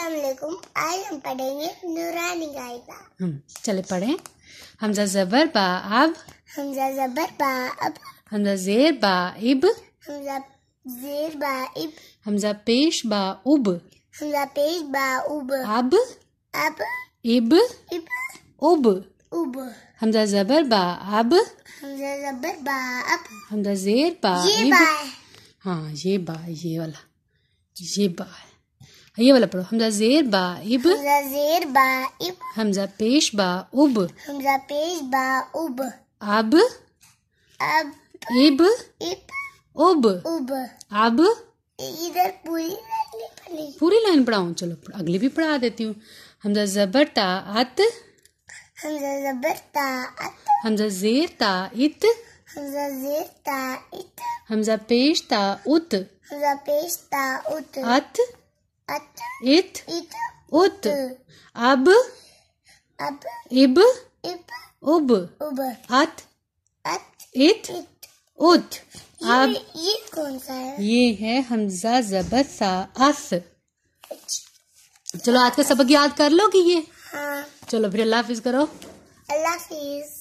आज हम पढ़ेंगे नूरानी गायबा चले पढ़े हमजा जबर बा अब हमजा जबर बा अब हमजा जेर बा इब हमजा जेर बा इब हमजा पेश बा उब हमजा पेश बा उब अब अब इब इब उब उब हमजा जबर बा अब हमजा जबर बा अब हमजा जेर बा ये बा हाँ ये बा ये वाला ये बा ये हमजा जेर बा इब हमजा जेर बा इब हमजा पेश बा उब हमजा पेश बा उब अब इब इब उब उब अब इधर पूरी लाइन पढ़ी पूरी लाइन पढ़ाऊं चलो अगली भी पढ़ा देती हूँ हमजा जबर ता अत हमजा जबर ता अत हमजा जेर ता इत हमजा जेर ता इत हमजा पेश ता उत हमजा पेश ता उत अत अत इत इत उत अब अब इब इब उब उब अत अत इत इत उत अब ये कौन सा है ये है हमजा जबर सा अस चलो आज का सबक याद कर लोगी ये हाँ। चलो फिर अल्लाह हाफिज करो अल्लाह हाफिज